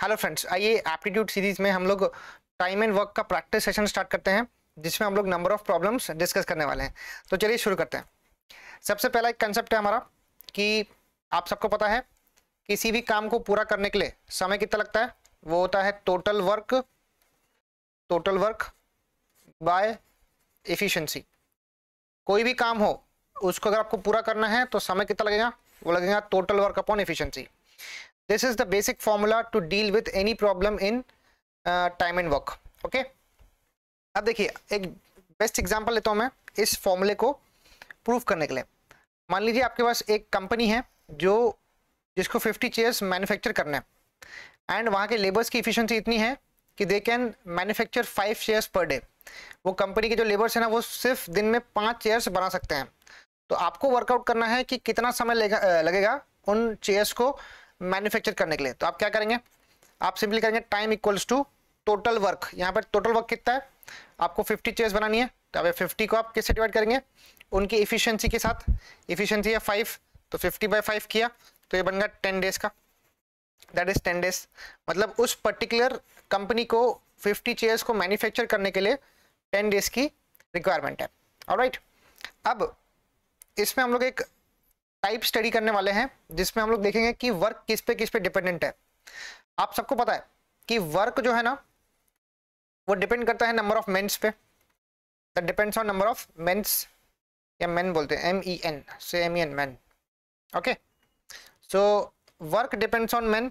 Hello friends आइए aptitude series में हम लोग टाइम एंड वर्क का प्रैक्टिस सेशन स्टार्ट करते हैं जिसमें हम लोग नंबर ऑफ प्रॉब्लम्स डिस्कस करने वाले हैं तो चलिए शुरू करते हैं सबसे पहला एक कंसेप्ट है हमारा कि आप सबको पता है किसी भी काम को पूरा करने के लिए समय कितना लगता है वो होता है total work total work by efficiency कोई भी काम हो उसको अगर आपको पूरा करना है तो समय कितना लगेगा वो लगेगा total work upon efficiency This is the basic formula to deal with any problem in time and work okay अब देखिए एक बेस्ट एग्जाम्पल लेता हूँ मैं इस फॉर्मूले को प्रूव करने के लिए मान लीजिए आपके पास एक कंपनी है जो जिसको 50 चेयर्स मैन्युफैक्चर करने हैं एंड वहाँ के लेबर्स की इफिशेंसी इतनी है कि they can manufacture five chairs per day वो कंपनी के जो लेबर्स हैं ना वो सिर्फ दिन में पाँच चेयर्स बना सकते हैं तो आपको वर्कआउट करना है कि कितना समय लगेगा उन चेयर्स को मैन्युफैक्चर करने के लिए तो आप क्या करेंगे आप सिंपली करेंगे time equals to total work यहाँ पर टोटल वर्क कितना है आपको 50 चेयर्स बनानी है तो अब 50 को आप किससे डिवाइड करेंगे उनकी इफिशियंसी के साथ इफिशियंसी है फाइव तो 50 बाई फाइव किया तो ये बन गया टेन डेज का दैट इज टेन डेज मतलब उस पर्टिकुलर कंपनी को 50 चेयर्स को मैन्युफैक्चर करने के लिए टेन डेज की रिक्वायरमेंट है और राइट right. अब इसमें हम लोग एक टाइप स्टडी करने वाले हैं जिसमें हम लोग देखेंगे कि वर्क किस पे किस पे डिपेंडेंट है आप सबको पता है कि वर्क जो है ना वो डिपेंड करता है नंबर ऑफ मेंस पे that depends on number of mens या मेन बोलते हैं एम ई एन से M E N man okay so work depends on man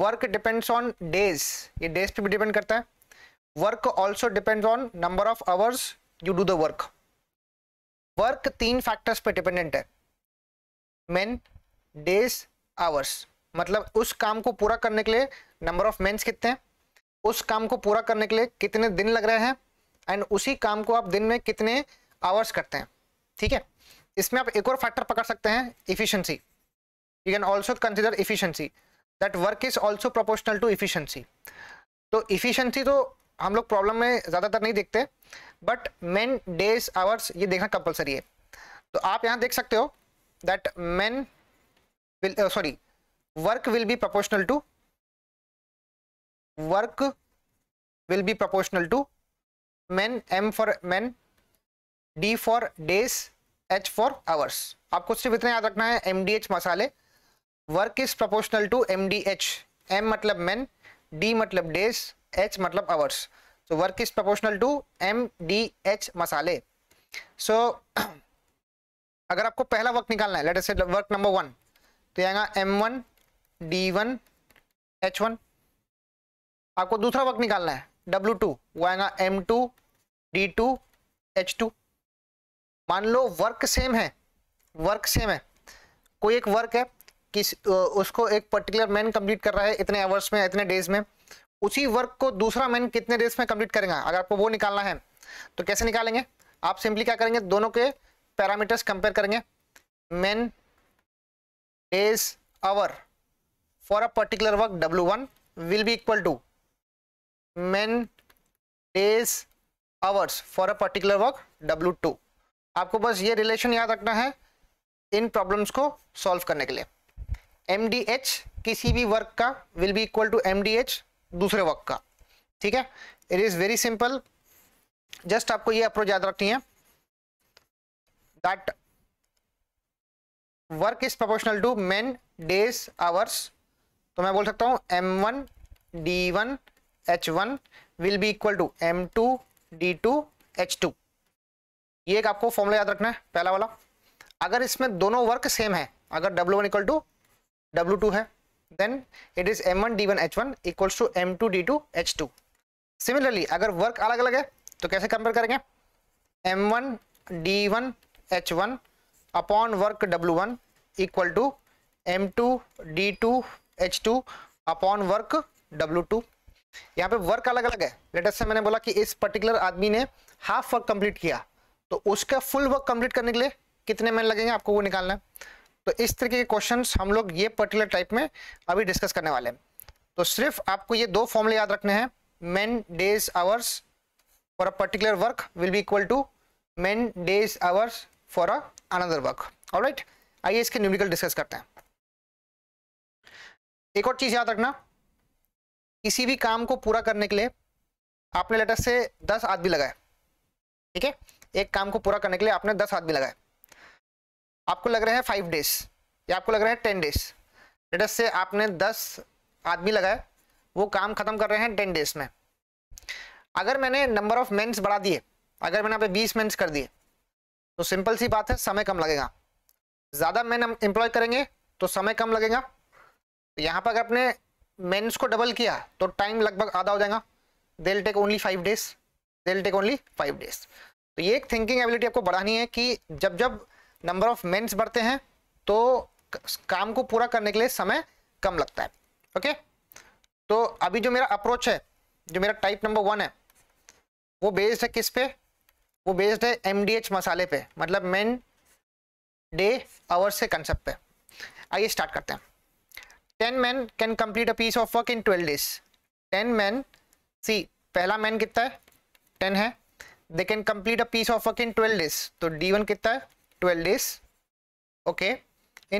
work depends on days ये डेज पे भी डिपेंड करता है work also depends on number of hours you do the work work तीन factors पे dependent है man days hours मतलब उस काम को पूरा करने के लिए नंबर ऑफ मेन्स कितने हैं उस काम को पूरा करने के लिए कितने दिन लग रहे हैं एंड उसी काम को आप दिन में कितने आवर्स करते हैं ठीक है इसमें आप एक और फैक्टर पकड़ सकते हैं efficiency you can also consider efficiency that work is also proportional to efficiency तो इफिशियंसी तो हम लोग प्रॉब्लम में ज़्यादातर नहीं देखते बट मैन डेज आवर्स ये देखना कंपलसरी है तो आप यहाँ देख सकते हो that men will uh, sorry work will be proportional to work will be proportional to men m for men d for days h for hours आपको सिर्फ इतना याद रखना है एम डी एच मसाले work is proportional to M D H M मतलब men D मतलब days H मतलब hours so work is proportional to M D H मसाले सो so, अगर आपको पहला वर्क निकालना है लेट से वर्क नंबर वन तो आएगा M one D one H one आपको दूसरा वर्क निकालना है डब्ल्यू टू वो आएगा M two D two H two मान लो वर्क सेम है वर्क सेम है कोई एक वर्क है किस उसको एक पर्टिकुलर मैन कंप्लीट कर रहा है इतने आवर्स में इतने डेज में उसी वर्क को दूसरा मैन कितने डेज में कंप्लीट करेगा अगर आपको वो निकालना है तो कैसे निकालेंगे आप सिंपली क्या करेंगे दोनों के पैरामीटर्स कंपेयर करेंगे men days hour for a particular work W one will be equal to men days hours for a particular work W two आपको बस ये रिलेशन याद रखना है इन प्रॉब्लम्स को सॉल्व करने के लिए एम डी एच किसी भी वर्क का will be equal to M D H दूसरे वर्क का ठीक है it is very simple just आपको ये अप्रोच याद रखनी है that work is proportional to men days hours तो मैं बोल सकता हूं M one D one H one will be equal to M two D two H two ये एक आपको फॉर्मूला याद रखना है पहला वाला अगर इसमें दोनों वर्क सेम है अगर W1 one equal to W two है then it is M one D one H one equals to M two D two H two similarly अगर वर्क अलग अलग है तो कैसे कंपेयर करेंगे M one D one H one upon work W one equal to M two D two H two upon work W two यहाँ पे work अलग अलग है लेटेस्ट से मैंने बोला कि इस पर्टिकुलर आदमी ने हाफ वर्क कंप्लीट किया तो उसका फुल वर्क कंप्लीट करने के लिए कितने मैन लगेंगे आपको वो निकालना है तो इस तरीके के क्वेश्चन हम लोग ये पर्टिकुलर टाइप में अभी डिस्कस करने वाले हैं तो सिर्फ आपको ये दो फॉर्मूले याद रखने हैं man days hours for a particular work will be equal to man days hours for a another work right आइए इसके न्यूमेरिकल डिस्कस करते हैं एक और चीज़ याद रखना किसी भी काम को पूरा करने के लिए आपने लेटर से दस आदमी लगाए ठीक है एक काम को पूरा करने के लिए आपने दस आदमी लगाए आपको लग रहे हैं फाइव डेज या आपको लग रहे हैं टेन डेज लेटर से आपने दस आदमी लगाए वो काम खत्म कर रहे हैं टेन डेज में अगर मैंने नंबर ऑफ मेंस बढ़ा दिए अगर मैंने आप बीस मेंस कर दिए तो सिंपल सी बात है समय कम लगेगा ज़्यादा मैन एम्प्लॉय करेंगे तो समय कम लगेगा तो यहाँ पर अगर अपने मेन्स को डबल किया तो टाइम लगभग आधा हो जाएगा they take only five days they take only five days तो ये एक थिंकिंग एबिलिटी आपको बढ़ानी है कि जब जब नंबर ऑफ मेन्स बढ़ते हैं तो काम को पूरा करने के लिए समय कम लगता है ओके तो अभी जो मेरा अप्रोच है जो मेरा टाइप नंबर वन है वो बेस्ड है किस पे वो बेस्ड है एम मसाले पे मतलब मेन डे आवर्स से कंसेप्ट पे आइए स्टार्ट करते हैं ten man can complete a piece of work in twelve days ten man see पहला मैन कितना है टेन है they can complete a piece of work in twelve days तो डी वन कितना है twelve days okay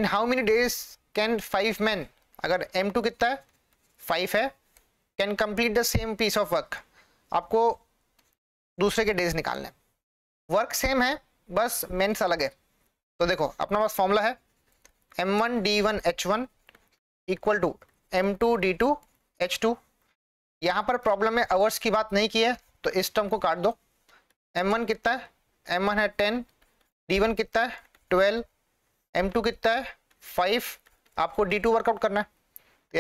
in how many days can five man अगर M two कितना है फाइव है can complete the same piece of work आपको दूसरे के डेज निकालने वर्क सेम है बस मेंस अलग है तो देखो अपना पास फॉर्मूला है M one D one H one equal to M two D two H two यहाँ पर प्रॉब्लम है आवर्स की बात नहीं की है तो इस टर्म को काट दो एम वन कितना है एम वन है टेन डी वन कितना है ट्वेल्व एम टू कितना है फाइव आपको डी टू वर्कआउट करना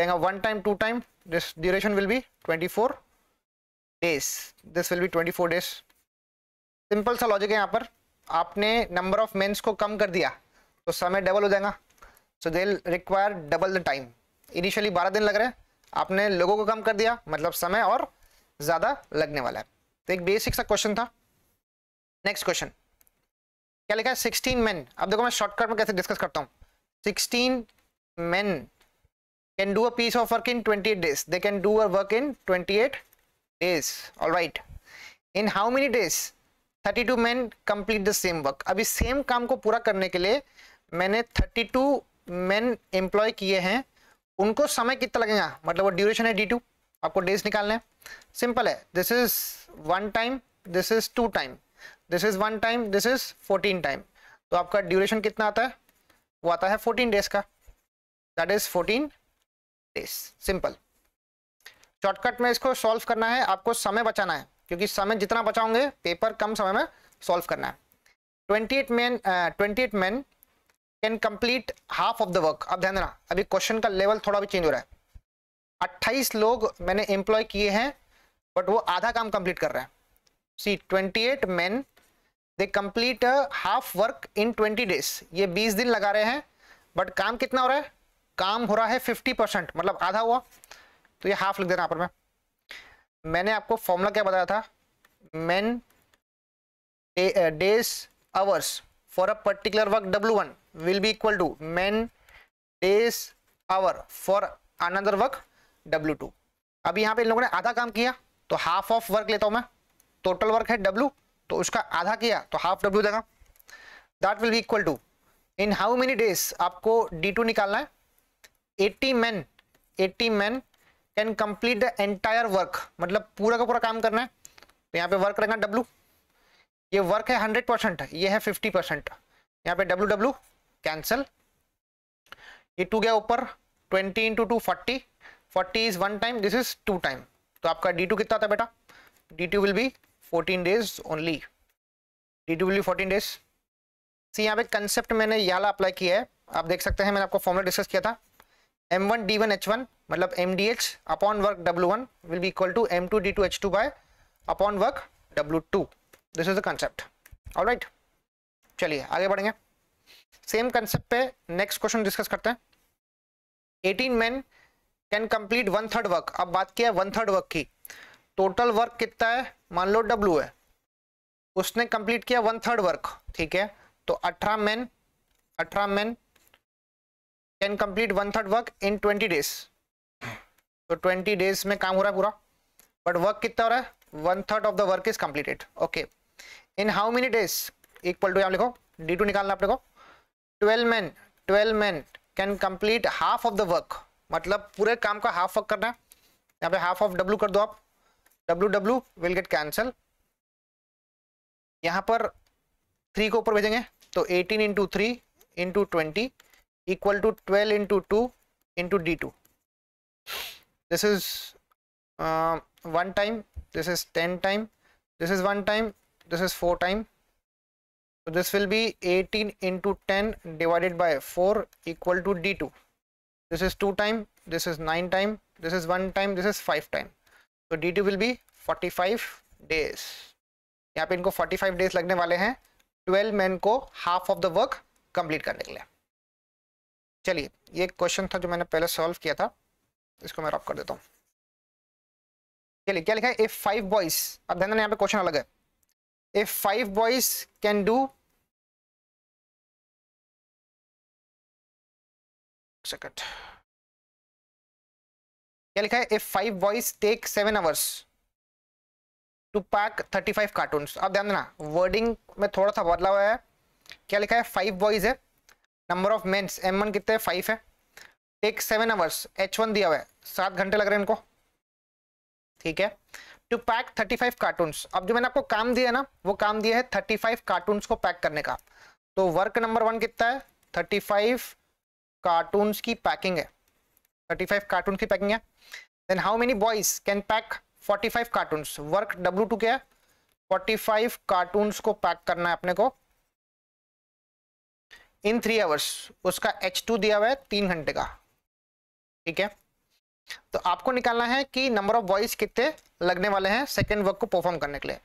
है तो one time two time this duration will be twenty four days this will be twenty four days simple सा लॉजिक है यहाँ पर आपने नंबर ऑफ मेंस को कम कर दिया तो समय डबल हो जाएगा so they require double the time initially बारह दिन लग रहे हैं आपने लोगों को कम कर दिया मतलब समय और ज़्यादा लगने वाला है तो एक बेसिक सा क्वेश्चन था नेक्स्ट क्वेश्चन क्या लिखा है सिक्सटीन मैन अब देखो मैं शॉर्टकट में कैसे डिस्कस करता हूँ sixteen man can do a piece of work in twenty eight days they can do a work in twenty eight days all right in how many days thirty two man complete the same work अभी same काम को पूरा करने के लिए मैंने thirty two man employ किए हैं उनको समय कितना लगेगा मतलब वो ड्यूरेशन है डी टू आपको डेज निकालने हैं सिंपल है this is one time this is two time this is one time this is fourteen time तो आपका ड्यूरेशन कितना आता है वो आता है फोर्टीन डेज का that is fourteen days simple shortcut में इसको सॉल्व करना है आपको समय बचाना है क्योंकि समय जितना बचाओगे पेपर कम समय में सॉल्व करना है twenty eight man twenty eight man can complete half of the work अब ध्यान देना अभी क्वेश्चन का लेवल थोड़ा भी चेंज हो रहा है अट्ठाईस लोग मैंने एम्प्लॉय किए हैं बट वो आधा काम कंप्लीट कर रहे हैं see twenty eight man they complete half work in twenty days ये बीस दिन लगा रहे हैं बट काम कितना हो रहा है काम हो रहा है फिफ्टी परसेंट मतलब आधा हुआ तो ये हाफ लिख देना यहाँ पर मैं मैंने आपको फॉर्मूला क्या बताया था man days hours for a particular work W one will be equal to man days hour for another work W two अब यहाँ पे इन लोगों ने आधा काम किया तो हाफ ऑफ वर्क लेता हूँ मैं टोटल वर्क है डब्ल्यू तो उसका आधा किया तो हाफ डब्ल्यू देगा that will be equal to in how many days आपको डी टू निकालना है eighty man eighty man can complete the entire work मतलब पूरा का पूरा काम करना है तो यहाँ पे वर्क रहेगा डब्लू ये वर्क है हंड्रेड परसेंट ये है फिफ्टी परसेंट यहाँ पे डब्लू डब्लू कैंसल ये टू गया ऊपर twenty into two forty forty is one time this is two time तो आपका डी टू कितना आता है बेटा D two will be fourteen days only D two will be fourteen days see यहाँ पे कंसेप्ट मैंने याला अप्लाई किया है आप देख सकते हैं मैंने आपको फॉर्मूला डिस्कस किया था M one D one H one मतलब M D H upon work W one will be equal to M two D two H two by upon work W two this is the concept all right चलिए आगे बढ़ेंगे same concept पे next question discuss करते हैं eighteen man can complete one third work अब बात किया one third work की टोटल वर्क कितना है मान लो डब्ल्यू है उसने कंप्लीट किया वन थर्ड वर्क ठीक है तो अठारह मैन अठारह man can complete one third work in twenty days तो ट्वेंटी डेज में काम हो रहा है पूरा बट वर्क कितना हो रहा है one third of the work is completed okay in how many days equal to यहाँ लिखो डी टू निकालना आप लिखो twelve man twelve man can complete half of the work मतलब पूरे काम का हाफ वर्क करना है यहाँ पे हाफ ऑफ डब्ल्यू कर दो आप W W will get cancel यहाँ पर थ्री को ऊपर भेजेंगे तो eighteen into three into twenty equal to 12 into 2 into d2 this is uh, one time this is 10 time this is one time this is four time so this will be 18 into 10 divided by 4 equal to d2 this is two time this is nine time this is one time this is five time तो D two will be 45 days यहाँ पे इनको 45 days लगने वाले हैं 12 man को half of the work complete करने के लिए चलिए ये क्वेश्चन था जो मैंने पहले सॉल्व किया था इसको मैं रॉप कर देता हूँ चलिए क्या लिखा है इफ फाइव बॉयज अब ध्यान देना यहाँ पे क्वेश्चन अलग है if five boys can do second क्या लिखा है if five boys take seven hours to pack thirty five carton अब ध्यान देना वर्डिंग में थोड़ा सा बदलाव है क्या लिखा है फाइव बॉयज है number of mens M one कितने फाइव है take seven hours H one दिया हुआ है सात घंटे लग रहे हैं इनको ठीक है to pack thirty five carton अब जो मैंने आपको काम दिया ना वो काम दिया है थर्टी फाइव कार्टून को पैक करने का तो वर्क नंबर वन कितना है थर्टी फाइव कार्टून की पैकिंग है थर्टी फाइव कार्टून की पैकिंग है then how many boys can pack forty five carton work W two क्या है फोर्टी फाइव कार्टून को पैक करना है अपने को इन थ्री आवर्स उसका एच टू दिया हुआ है तीन घंटे का ठीक है तो आपको निकालना है कि नंबर ऑफ बॉयज कितने लगने वाले हैं सेकेंड वर्क को परफॉर्म करने के लिए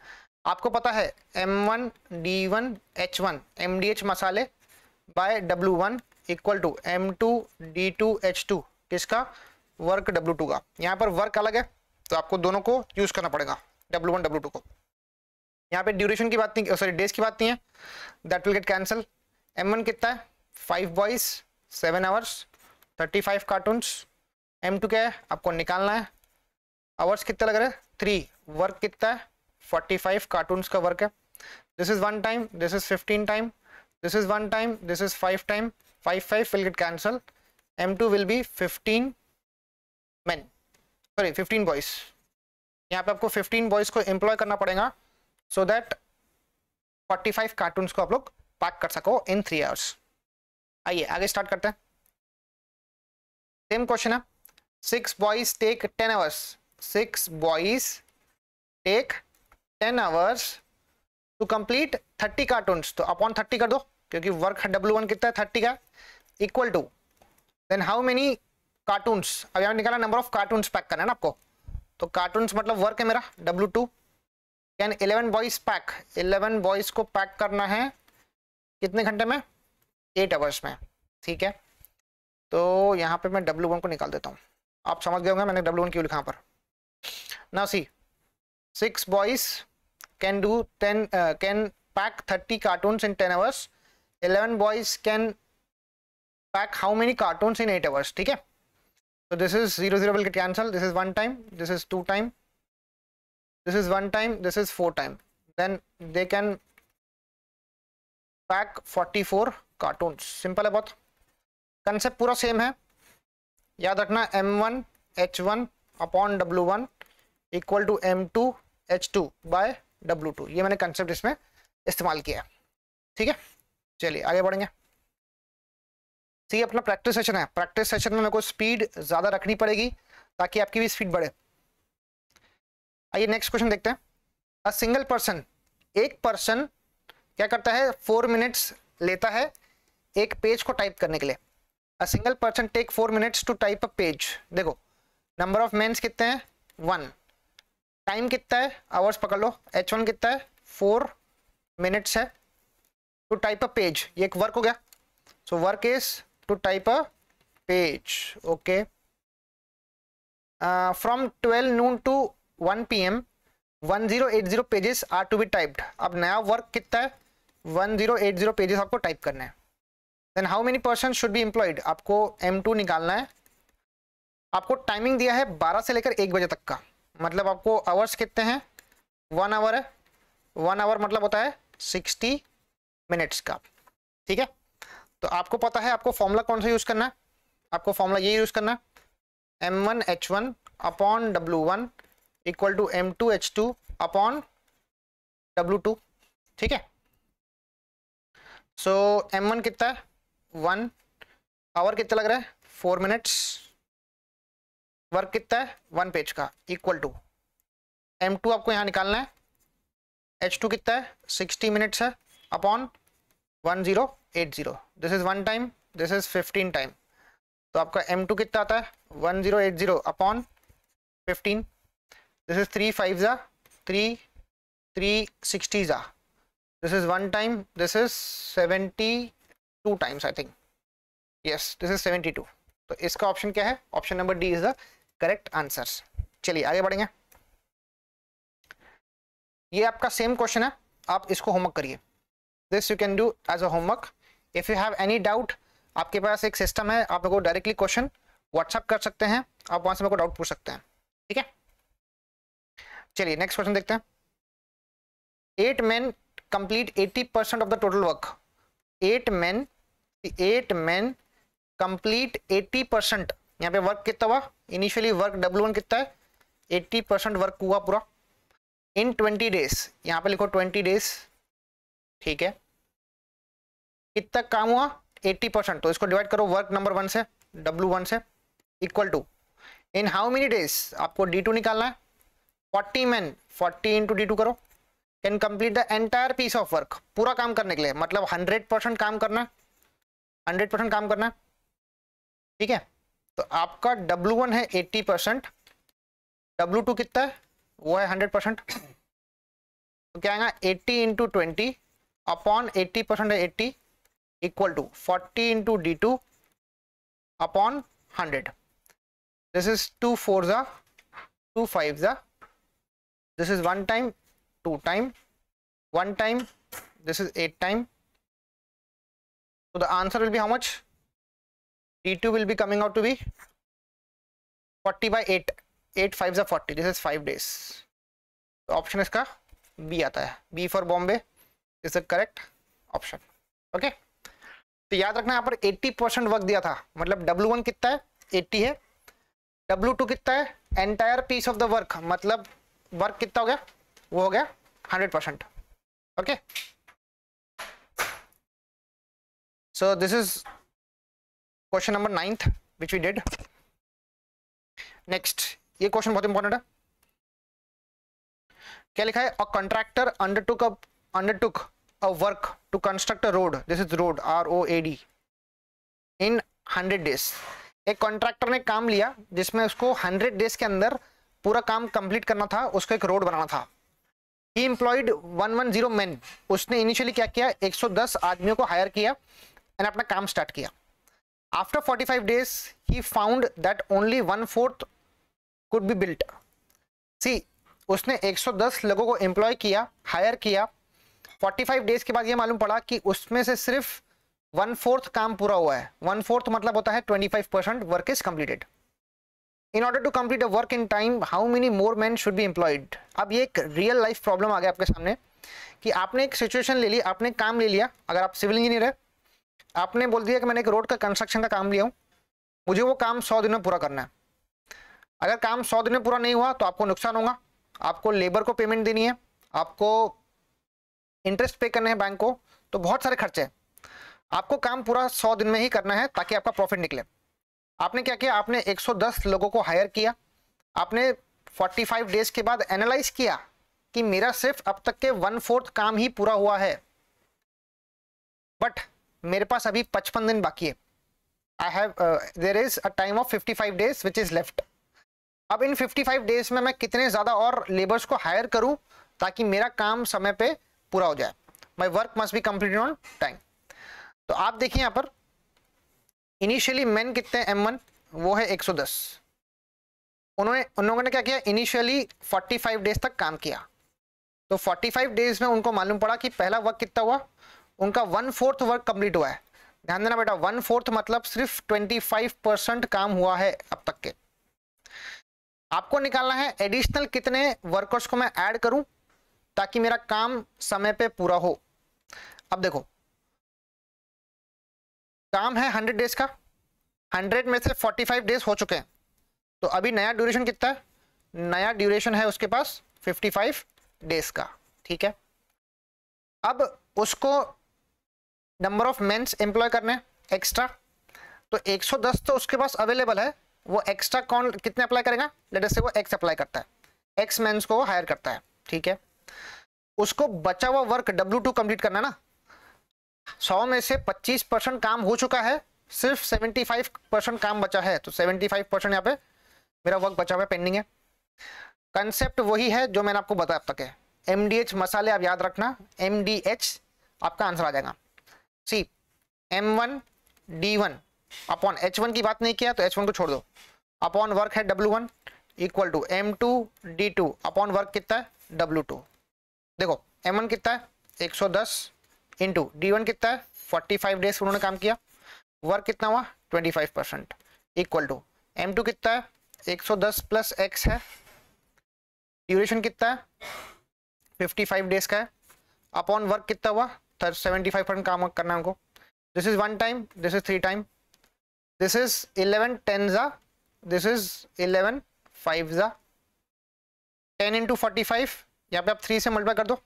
आपको पता है M one D one H one M D H मसाले by W one equal to M two D two H two किसका वर्क डब्ल्यू टू का यहाँ पर वर्क अलग है तो आपको दोनों को यूज करना पड़ेगा डब्ल्यू वन डब्ल्यू टू को यहाँ पे ड्यूरेशन की बात नहीं सॉरी डेज की बात नहीं है that will get cancel M one कितना है five boys seven hours thirty five cartons M two क्या है आपको निकालना है आवर्स कितना लग रहा है थ्री वर्क कितना है फोर्टी फाइव कार्टून्स का वर्क है this is one time this is fifteen time this is one time this is five time five five will get cancel M two will be fifteen man sorry fifteen boys यहाँ पे आपको fifteen boys को employ करना पड़ेगा so that forty five cartons को आप लोग park कर सको इन थ्री आवर्स आइए आगे स्टार्ट करते हैं सेम क्वेश्चन है six boys take ten hours six boys take ten hours to complete thirty carton तो अपॉन थर्टी कर दो क्योंकि वर्क डब्ल्यू वन कितना है थर्टी का equal to then how many cartons अब यहाँ निकाला नंबर ऑफ कार्टून्स पैक करना है ना आपको तो कार्टून्स मतलब वर्क है मेरा W two can eleven boys pack eleven boys को पैक करना है कितने घंटे में एट आवर्स में ठीक है तो यहाँ पे मैं डब्ल्यू वन को निकाल देता हूँ आप समझ गए होंगे मैंने डब्ल्यू वन क्यों लिखा पर ना see six boys can do ten can pack thirty carton in ten hours eleven boys can pack how many carton in eight hours ठीक है तो this is zero zero will get cancelled this is one time this is two time this is one time this is four time then they can pack 44 carton simple है बहुत concept पूरा same है याद रखना M one H one upon W one equal to M two H two by W two ये मैंने concept इसमें इस्तेमाल किया है ठीक है चलिए आगे बढ़ेंगे ठीक है अपना प्रैक्टिस सेशन है प्रैक्टिस सेशन में मेरे को स्पीड ज़्यादा रखनी पड़ेगी ताकि आपकी भी स्पीड बढ़े आइए नेक्स्ट क्वेश्चन देखते हैं अ सिंगल पर्सन एक पर्सन क्या करता है फोर मिनट्स लेता है एक पेज को टाइप करने के लिए a single person take four minutes to type a page देखो नंबर ऑफ मेन्स कितने हैं वन टाइम कितना है आवर्स पकड़ लो एच वन कितना है फोर मिनट्स है टू टाइप अ पेज ये एक वर्क हो गया so work is to type a page okay from twelve noon to one P M one zero eight zero pages are to be typed अब नया work कितना है one zero eight zero pages आपको type करना है then how many person should be employed आपको M two निकालना है आपको टाइमिंग दिया है बारह से लेकर एक बजे तक का मतलब आपको आवर्स कितने हैं वन आवर है वन आवर मतलब होता है सिक्सटी मिनट्स का ठीक है तो आपको पता है आपको फॉर्मूला कौन सा यूज़ करना है आपको फॉर्मूला ये यूज़ करना है M one H one upon W one equal to M two H two upon W two ठीक है सो एम वन कितना है वन आवर कितना लग रहा है फोर मिनट्स वर्क कितना है वन पेज का इक्वल टू एम टू आपको यहाँ निकालना है एच टू कितना है सिक्सटी मिनट्स है upon one zero eight zero this is one time this is fifteen time तो आपका एम टू कितना आता है one zero eight zero upon fifteen this is three five ज़ा थ्री थ्री सिक्सटी ज़ा this is one time this is 72 times i think yes this is 72 तो इसका option क्या है option number D is the correct answer चलिए आगे बढ़ेंगे ये आपका सेम क्वेश्चन है आप इसको होमवर्क करिए this you can do as a homework if you have any doubt आपके पास एक सिस्टम है आप मेरे को डायरेक्टली क्वेश्चन व्हाट्सअप कर सकते हैं आप वहां से मेरे को डाउट पूछ सकते हैं ठीक है चलिए नेक्स्ट क्वेश्चन देखते हैं eight man complete 80% of the total work. 8 men, 8 men complete 80% यहाँ पे वर्क कितना हुआ इनिशियली वर्क डब्ल्यू वन कितना है 80% वर्क हुआ पूरा इन 20 डेज यहाँ पे लिखो 20 डेज ठीक है कितना काम हुआ 80% तो इसको डिवाइड करो वर्क नंबर वन से डब्ल्यू वन से equal to in how many days आपको डी टू निकालना है 40 मैन 40 इंटू डी टू करो can complete the entire piece of work पूरा काम करने के लिए मतलब हंड्रेड परसेंट काम करना हंड्रेड परसेंट काम करना ठीक है तो आपका डब्लू वन है एट्टी परसेंट डब्लू टू कितना है वो है हंड्रेड परसेंट तो क्या आएगा eighty into twenty upon eighty percent है eighty equal to forty into D two upon hundred this is two four जा टू फाइव जा this is one time two time 1 time this is 8 time so the answer will be how much d2 will be coming out to be 40 by 8 8 5s are 40 this is 5 days तो option इसका B आता है B for Bombay is the correct option okay तो याद रखना यहाँ पर 80 percent work दिया था मतलब W1 कितना है 80 है W2 कितना है entire piece of the work मतलब वर्क कितना हो गया वो हो गया 100 percent okay so this is number 9th which we did next ye question bahut important hai kya क्या लिखा है contractor undertook a undertook a work to construct a road this is road R O A D in hundred days एक contractor ने काम लिया जिसमें उसको hundred days के अंदर पूरा काम कंप्लीट करना था उसको एक रोड बनाना था ही इम्प्लॉयड 110 मेन उसने इनिशियली क्या किया 110 आदमियों को हायर किया एंड अपना काम स्टार्ट किया after 45 days he found that only one fourth could be built see उसने 110 लोगों को एम्प्लॉय किया हायर किया 45 डेज के बाद ये मालूम पड़ा कि उसमें से सिर्फ वन फोर्थ काम पूरा हुआ है वन फोर्थ मतलब होता है 25 percent work is completed in order to complete a work in time how many more man should be employed अब ये एक रियल लाइफ प्रॉब्लम आ गया आपके सामने कि आपने एक सिचुएशन ले ली आपने काम ले लिया अगर आप सिविल इंजीनियर है आपने बोल दिया कि मैंने एक रोड का कंस्ट्रक्शन का काम लिया हूँ मुझे वो काम सौ दिन में पूरा करना है अगर काम सौ दिन में पूरा नहीं हुआ तो आपको नुकसान होगा आपको लेबर को पेमेंट देनी है आपको इंटरेस्ट पे करने हैं बैंक को तो बहुत सारे खर्चे हैं आपको काम पूरा सौ दिन में ही करना है ताकि आपका प्रॉफिट निकले आपने क्या किया आपने 110 लोगों को हायर किया आपने 45 डेज के बाद एनालाइज किया कि मेरा सिर्फ अब तक के वन फोर्थ काम ही पूरा हुआ है बट मेरे पास अभी 55 दिन बाकी है I have there is a time of 55 five days which is left अब इन 55 डेज में मैं कितने ज़्यादा और लेबर्स को हायर करूं ताकि मेरा काम समय पे पूरा हो जाए my work must be complete on time तो आप देखिए यहाँ पर इनिशियली मेन कितने एम वन वो है 110 उन्होंने उन लोगों ने क्या किया इनिशियली 45 डेज तक काम किया तो 45 डेज में उनको मालूम पड़ा कि पहला वर्क कितना हुआ उनका वन फोर्थ वर्क कंप्लीट हुआ है ध्यान देना बेटा वन फोर्थ मतलब सिर्फ 25 परसेंट काम हुआ है अब तक के आपको निकालना है एडिशनल कितने वर्कर्स को मैं ऐड करूं ताकि मेरा काम समय पे पूरा हो अब देखो काम है हंड्रेड डेज का हंड्रेड में से फोर्टी फाइव डेज हो चुके हैं तो अभी नया ड्यूरेशन कितना है नया ड्यूरेशन है उसके पास फिफ्टी फाइव डेज का ठीक है अब उसको नंबर ऑफ मेंस एम्प्लॉय करने एक्स्ट्रा तो एक सौ दस तो उसके पास अवेलेबल है वो एक्स्ट्रा कौन कितने अप्लाई करेगा लेटर से वो एक्स अप्लाई करता है एक्स मेंस को वो हायर करता है ठीक है उसको बचा हुआ वर्क डब्ल्यू टू कंप्लीट करना है ना सौ में से पच्चीस परसेंट काम हो चुका है सिर्फ सेवेंटी फाइव परसेंट काम बचा है तो सेवेंटी फाइव परसेंट यहाँ पे मेरा वर्क बचा हुआ पेंडिंग है कंसेप्ट वही है जो मैंने आपको बताया अब तक है एम मसाले आप याद रखना एम आपका आंसर आ जाएगा see M one D one upon H one की बात नहीं किया तो एच वन को छोड़ दो अपॉन वर्क है W one equal to M two D two upon work कितना है डब्ल्यू टू देखो एम वन कितना है एक सौ दस इंटू डी वन कितना फोर्टी फाइव डेज उन्होंने काम किया वर्क कितना हुआ twenty five percent equal to M two कितना एक सौ दस प्लस एक्स है ड्यूरेशन कितना है फिफ्टी फाइव डेज का है अपॉन वर्क कितना हुआ सेवेंटी फाइव परसेंट काम करना हमको this is one time this is three time this is eleven ten जा दिस इज इलेवन फाइव जा टेन इंटू फोर्टी फाइव यहाँ पे आप थ्री से मल्टीप्लाई कर दो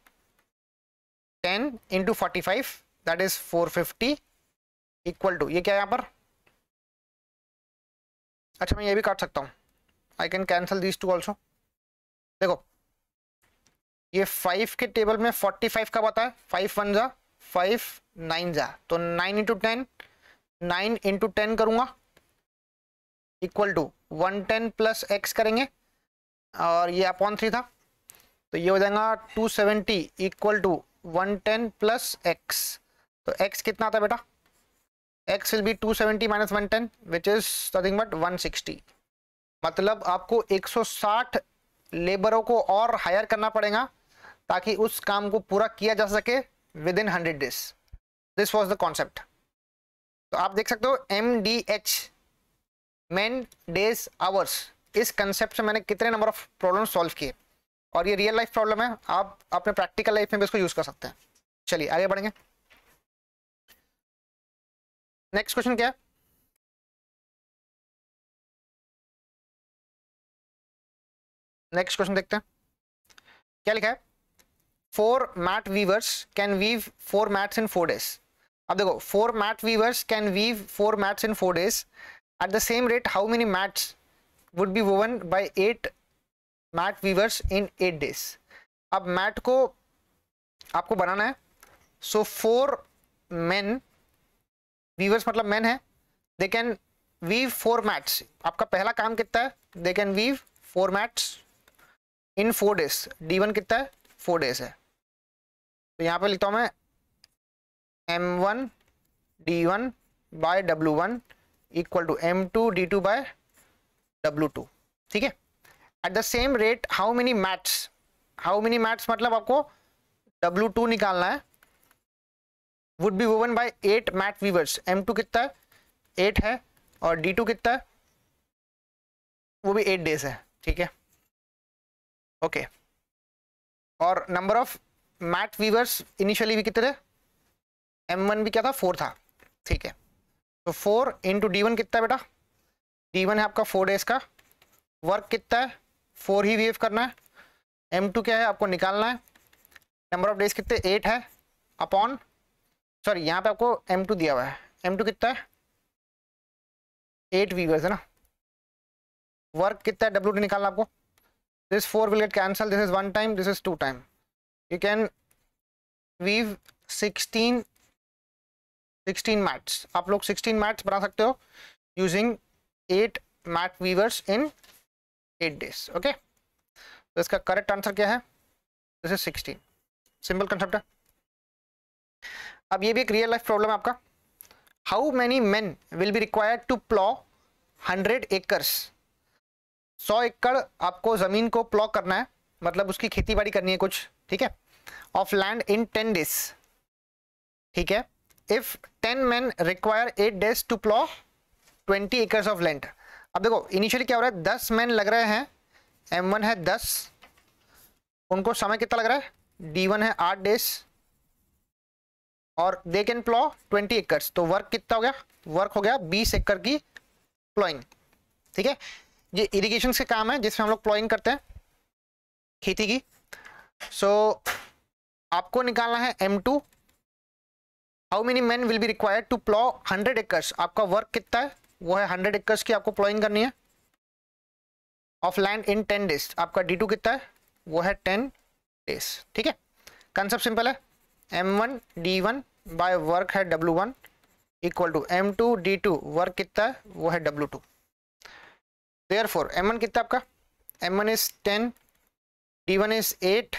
ten into forty five that is four fifty equal to ये क्या यहाँ पर अच्छा मैं ये भी काट सकता हूँ I can cancel this two also देखो ये फाइव के टेबल में फोर्टी फाइव का पता है फाइव वन जा फाइव नाइन जा तो nine into ten nine into ten करूँगा equal to one ten plus X करेंगे और ये अपॉन थ्री था तो ये हो जाएगा two seventy equal to one ten plus X तो एक्स कितना आता है बेटा X will be two seventy minus one ten which is nothing but one sixty मतलब आपको एक सौ साठ लेबरों को और हायर करना पड़ेगा ताकि उस काम को पूरा किया जा सके within hundred days this was the concept तो आप देख सकते हो M D H man days hours इस कंसेप्ट से मैंने कितने नंबर ऑफ प्रॉब्लम सॉल्व किए और ये रियल लाइफ प्रॉब्लम है आप अपने प्रैक्टिकल लाइफ में भी इसको यूज कर सकते हैं चलिए आगे बढ़ेंगे नेक्स्ट क्वेश्चन क्या है नेक्स्ट क्वेश्चन देखते हैं क्या लिखा है four mat weavers can weave four mats in four days अब देखो four mat weavers can weave four mats in four days at the same rate how many mats would be woven by eight mat weavers in eight days अब mat को आपको बनाना है so four man weavers मतलब man है they can weave four mats आपका पहला काम कितना है they can weave four mats in four days D one कितना है फोर डेज है तो यहाँ पे लिखता हूँ मैं M one D one by W one equal to M two D two by W two ठीक है at the same rate how many mats how many mats मतलब आपको W2 टू निकालना है would be woven by eight mat weavers M two कितना है eight है और डी टू कितना है वो भी एट डेज है ठीक है ओके okay. और number of mat weavers initially भी कितने थे एम वन भी क्या था फोर था ठीक है तो फोर इंटू डी वन कितना है बेटा डी वन है आपका फोर डेज का वर्क कितना है फोर ही वेव करना है एम टू क्या है आपको निकालना है नंबर ऑफ डेज कितने एट है अपॉन सॉरी यहाँ पे आपको एम टू दिया हुआ है एम टू कितना है एट वीवर्स है ना वर्क कितना है डब्ल्यू टी निकालना आपको this four will get cancel this is one time this is two time you can weave sixteen sixteen mats आप लोग सिक्सटीन मैट्स बना सकते हो using eight mat weavers in eight days okay तो इसका correct answer क्या है this is sixteen simple concept है अब ये भी एक रियल लाइफ प्रॉब्लम है आपका how many man will be required to plough hundred acres सौ एकड़ आपको ज़मीन को प्लॉ करना है मतलब उसकी खेती बाड़ी करनी है कुछ ठीक है of land in ten days ठीक है if ten man require eight days to plough twenty acres of land अब देखो इनिशियली क्या हो रहा है दस मैन लग रहे हैं एम वन है दस उनको समय कितना लग रहा है डी वन है आठ डेज और they can plough twenty acres तो वर्क कितना हो गया वर्क हो गया बीस एकड़ की प्लॉइंग ठीक है ये इरिगेशन के काम है जिसमें हम लोग प्लॉइंग करते हैं खेती की सो so, आपको निकालना है M two how many man will be required to plough hundred acres आपका वर्क कितना है वो है हंड्रेड एकर्स की आपको प्लॉइंग करनी है of land in ten days आपका डी टू कितना है वो है टेन डेज ठीक है कंसेप्ट सिंपल है M one D one by work है W one equal to M two D two work कितना है वो है W two therefore M one कितना आपका M one is ten D one is eight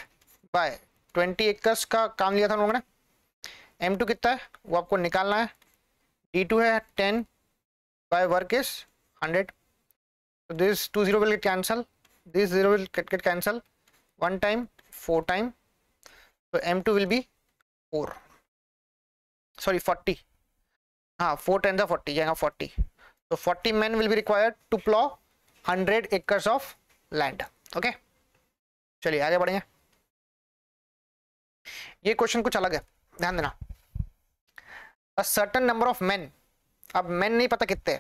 by twenty acres का काम लिया था हम लोगों ने एम टू कितना है वो आपको निकालना है डी टू है ten by work is 100 so this 2 0 will get cancel this 0 will get, get cancel one time four time so m2 will be 4 sorry 40 ah uh, हाँ times are 40 yeah 40 so 40 men will be required to plow 100 acres of land okay चलिए आगे बढ़ेंगे ये question कुछ अलग है ध्यान देना a certain number of men अब मैन नहीं पता कितने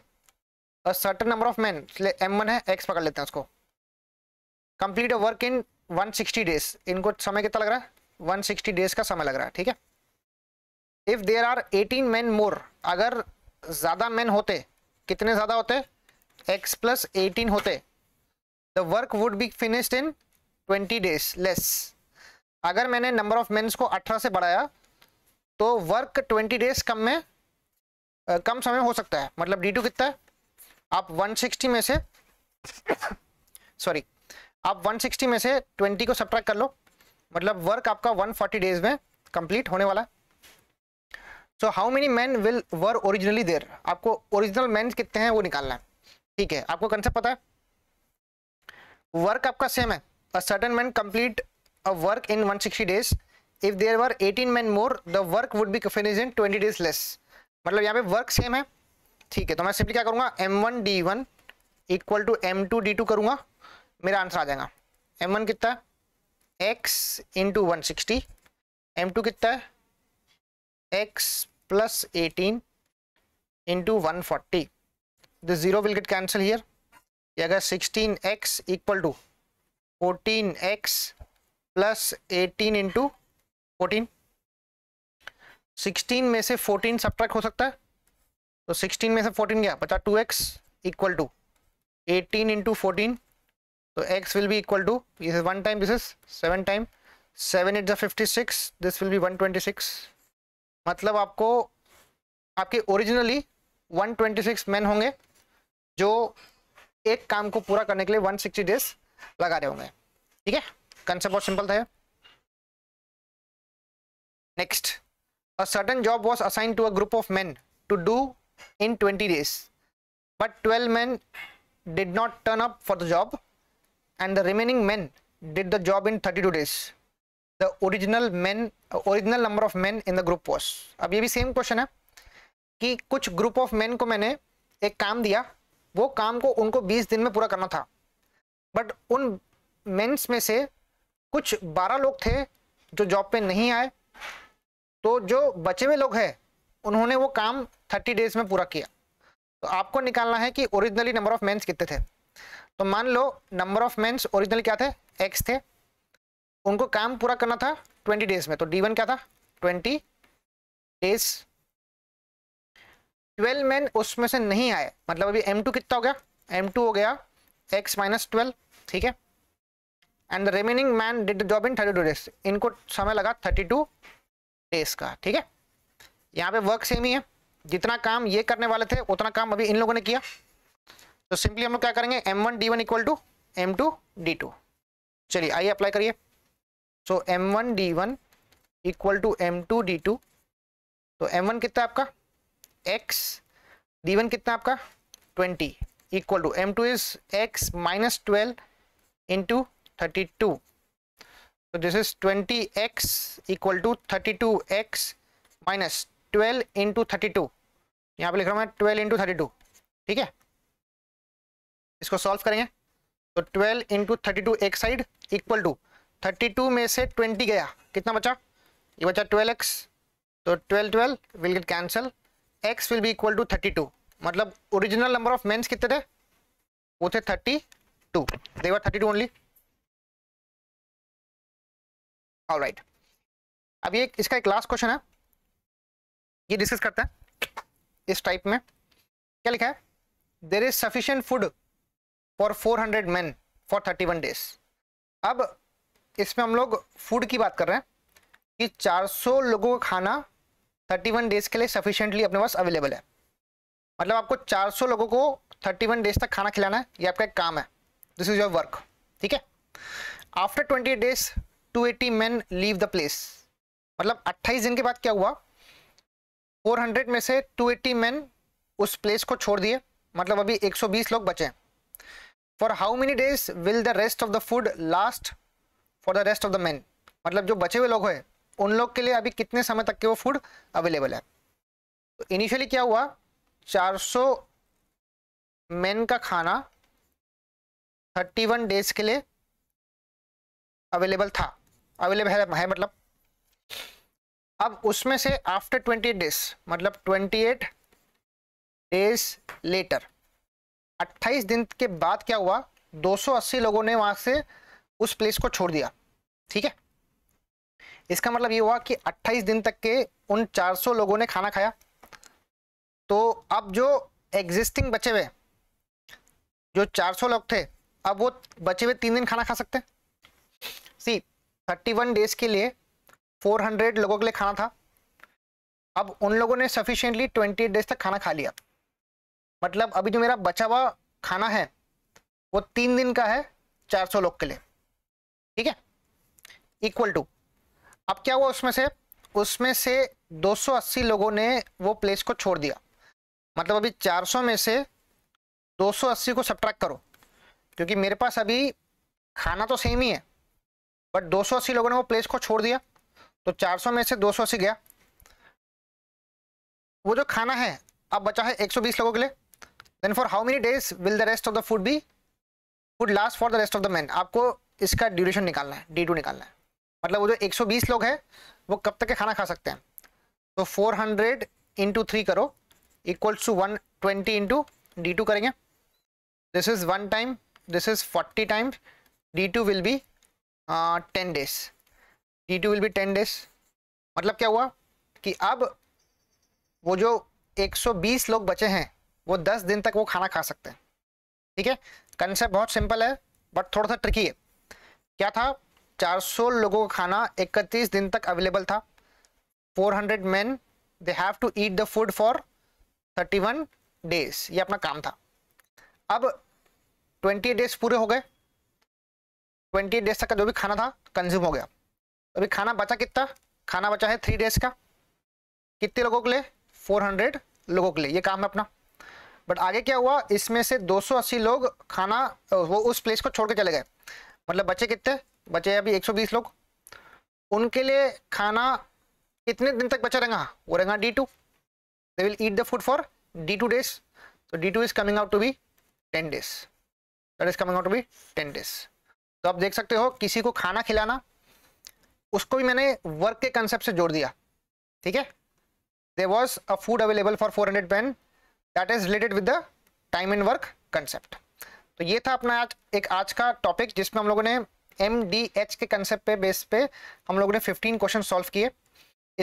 certain number of man M one है एक्स पकड़ लेते हैं उसको कंप्लीट वर्क इन 160 डेज इनको समय कितना लग रहा है 160 डेज का समय लग रहा है ठीक है if there are 18 man more अगर ज्यादा मैन होते कितने ज्यादा होते एक्स प्लस एटीन होते the work would be finished in 20 days less अगर मैंने नंबर ऑफ मैन को 18 से बढ़ाया तो वर्क 20 डेज कम में कम समय हो सकता है मतलब डी टू कितना है आप 160 में से सॉरी आप 160 में से 20 को सब्ट्रैक्ट कर लो मतलब वर्क आपका 140 डेज में कंप्लीट होने वाला so how many man will were originally there आपको ओरिजिनल मैन कितने हैं वो निकालना है ठीक है आपको कंसेप्ट पता है वर्क आपका सेम है a certain man complete a work in 160 days if there were 18 man more the work would be finish in 20 days less मतलब यहाँ पे वर्क सेम है ठीक है तो मैं सिंपली क्या करूँगा M one D one equal to M two D two करूँगा मेरा आंसर आ जाएगा एम वन कितना है X into one sixty M two कितना है X plus eighteen into one forty the zero will get cancel here ये अगर sixteen X equal to fourteen X plus eighteen into fourteen sixteen में से fourteen subtract हो सकता है तो सिक्सटीन में से फोर्टीन गया बचा two X equal to eighteen into fourteen तो एक्स विल भी equal to this is one time this is seven time seven eight the six this will भी वन ट्वेंटी सिक्स मतलब आपको आपके originally one twenty six man होंगे जो एक काम को पूरा करने के लिए वन सिक्सटी डेज लगा रहे होंगे ठीक है कंसेप्ट बहुत सिंपल था next A certain job was assigned to a group of men to do in 20 days, but 12 men did not turn up for the job and the remaining men did the job in 32 days. The original men, original number of men in the group was. ab ye bhi same question hai ki kuch group of men ko maine ek kaam diya wo kaam ko unko 20 din mein pura karna tha but un men's mein se kuch 12 log the जो job पे नहीं आए तो जो बचे हुए लोग हैं उन्होंने वो काम थर्टी डेज में पूरा किया तो आपको निकालना है कि ओरिजिनली नंबर ऑफ मेंस कितने थे तो मान लो नंबर ऑफ मेंस ओरिजिनल क्या थे एक्स थे उनको काम पूरा करना था ट्वेंटी डेज में तो डी वन क्या था ट्वेंटी डेज ट्वेल्व मैन उसमें से नहीं आए मतलब अभी एम टू कितना हो गया एम टू हो गया एक्स माइनस ट्वेल्व ठीक है and the remaining man did the job in thirty two days इनको समय लगा थर्टी टू डेज का ठीक है यहाँ पे वर्क सेम ही है जितना काम ये करने वाले थे उतना काम अभी इन लोगों ने किया तो सिंपली हम लोग क्या करेंगे M one D one equal to M two D two चलिए आइए अप्लाई करिए so M one D one equal to M two D two तो एम वन कितना आपका एक्स डी वन कितना आपका twenty equal to M two is X minus twelve into thirty two So this is 20x equal to 32x minus 12 into thirty two यहाँ पर लिख रहा हूँ मैं 12 इंटू थर्टी टू ठीक है इसको सॉल्व करेंगे तो 12 इंटू थर्टी टू एक साइड इक्वल टू 32 में से 20 गया कितना बचा ये बचा 12x तो 12 12 will get cancel x will be equal to 32 मतलब ओरिजिनल नंबर ऑफ मेंस कितने थे वो थे 32 there were 32 only all right अब ये इसका एक लास्ट क्वेश्चन है ये डिस्कस करते हैं इस टाइप में क्या लिखा है there is sufficient food for 400 man for one days अब इसमें हम लोग फूड की बात कर रहे हैं कि 400 लोगों का खाना 31 डेज के लिए सफिशियंटली अपने पास अवेलेबल है मतलब आपको 400 लोगों को 31 डेज तक खाना खिलाना है ये आपका एक काम है दिस इज योर वर्क ठीक है after 28 days two eighty man leave the place मतलब 28 दिन के बाद क्या हुआ 400 में से 280 मैन उस प्लेस को छोड़ दिए मतलब अभी 120 लोग बचे हैं for how many days will the rest of the food last for the rest of the man मतलब जो बचे हुए लोग हैं उन लोग के लिए अभी कितने समय तक के वो फूड अवेलेबल है तो इनिशियली क्या हुआ 400 मैन का खाना 31 डेज के लिए अवेलेबल था अवेलेबल है, है मतलब अब उसमें से आफ्टर ट्वेंटी डेज मतलब ट्वेंटी एट डेज लेटर अट्ठाईस दिन के बाद क्या हुआ 280 लोगों ने वहां से उस प्लेस को छोड़ दिया ठीक है इसका मतलब ये हुआ कि 28 दिन तक के उन 400 लोगों ने खाना खाया तो अब जो एग्जिस्टिंग बचे हुए जो 400 लोग थे अब वो बचे हुए तीन दिन खाना खा सकते हैं सी थर्टी वन डेज के लिए फोर हंड्रेड लोगों के लिए खाना था अब उन लोगों ने सफिशेंटली ट्वेंटी डेज तक खाना खा लिया मतलब अभी जो मेरा बचा हुआ खाना है वो तीन दिन का है चार सौ लोग के लिए ठीक है इक्वल टू अब क्या हुआ उसमें से उसमें से 280 लोगों ने वो प्लेस को छोड़ दिया मतलब अभी 400 में से 280 को सब्ट्रैक्ट करो क्योंकि मेरे पास अभी खाना तो सेम ही है बट 280 लोगों ने वो प्लेस को छोड़ दिया तो 400 में से 280 गया वो जो खाना है अब बचा है 120 लोगों के लिए then for how many days will the rest of the food be food last for the rest of the man आपको इसका ड्यूरेशन निकालना है डी टू निकालना है मतलब वो जो 120 लोग हैं वो कब तक के खाना खा सकते हैं तो 400 हंड्रेड इंटू थ्री करो equals to one twenty into D two करेंगे this is one time this is forty time D two will be ten days T two will be ten days मतलब क्या हुआ कि अब वो जो 120 लोग बचे हैं वो 10 दिन तक वो खाना खा सकते हैं ठीक है कंसेप्ट बहुत सिंपल है बट थोड़ा सा ट्रिकी है क्या था 400 लोगों का खाना 31 दिन तक अवेलेबल था 400 men they have to eat the food for 31 days ये अपना काम था अब 20 डेज पूरे हो गए ट्वेंटी डेज तक का जो भी खाना था कंज्यूम हो गया अभी खाना बचा कितना खाना बचा है थ्री डेज का कितने लोगों के लिए फोर हंड्रेड लोगों के लिए ये काम है अपना बट आगे क्या हुआ इसमें से 280 लोग खाना वो उस प्लेस को छोड़ के चले गए मतलब बचे कितने बचे अभी 120 लोग उनके लिए खाना कितने दिन तक बचा रहेगा वो रहेगा D two they will eat the food for D two days तो D two is coming out to be ten days that is coming out to be ten days तो आप देख सकते हो किसी को खाना खिलाना उसको भी मैंने वर्क के कंसेप्ट से जोड़ दिया ठीक है there was a food available for four hundred men that is related with the time and work concept तो ये था अपना आज एक आज का टॉपिक जिसमें हम लोगों ने एम डी एच के कंसेप्ट पे बेस पे हम लोगों ने फिफ्टीन क्वेश्चन सॉल्व किए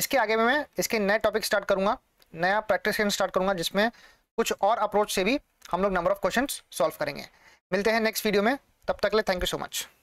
इसके आगे में मैं इसके नए टॉपिक स्टार्ट करूंगा नया प्रैक्टिस स्टार्ट करूंगा जिसमें कुछ और अप्रोच से भी हम लोग नंबर ऑफ क्वेश्चन सॉल्व करेंगे मिलते हैं नेक्स्ट वीडियो में तब तक ले थैंक यू सो मच